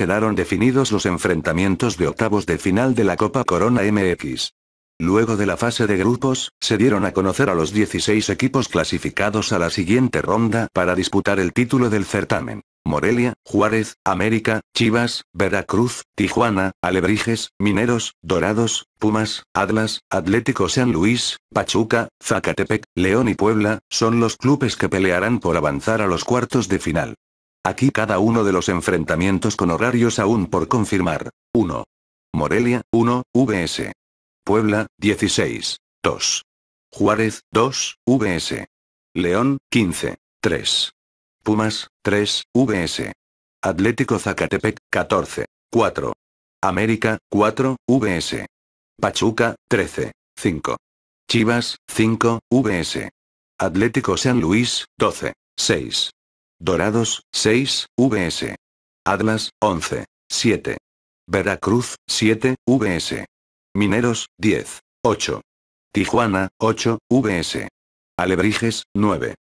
quedaron definidos los enfrentamientos de octavos de final de la Copa Corona MX. Luego de la fase de grupos, se dieron a conocer a los 16 equipos clasificados a la siguiente ronda para disputar el título del certamen. Morelia, Juárez, América, Chivas, Veracruz, Tijuana, Alebrijes, Mineros, Dorados, Pumas, Atlas, Atlético San Luis, Pachuca, Zacatepec, León y Puebla, son los clubes que pelearán por avanzar a los cuartos de final. Aquí cada uno de los enfrentamientos con horarios aún por confirmar. 1. Morelia, 1, VS. Puebla, 16. 2. Juárez, 2, VS. León, 15. 3. Pumas, 3, VS. Atlético Zacatepec, 14. 4. América, 4, VS. Pachuca, 13. 5. Chivas, 5, VS. Atlético San Luis, 12. 6. Dorados, 6, VS. Atlas, 11, 7. Veracruz, 7, VS. Mineros, 10, 8. Tijuana, 8, VS. Alebrijes, 9.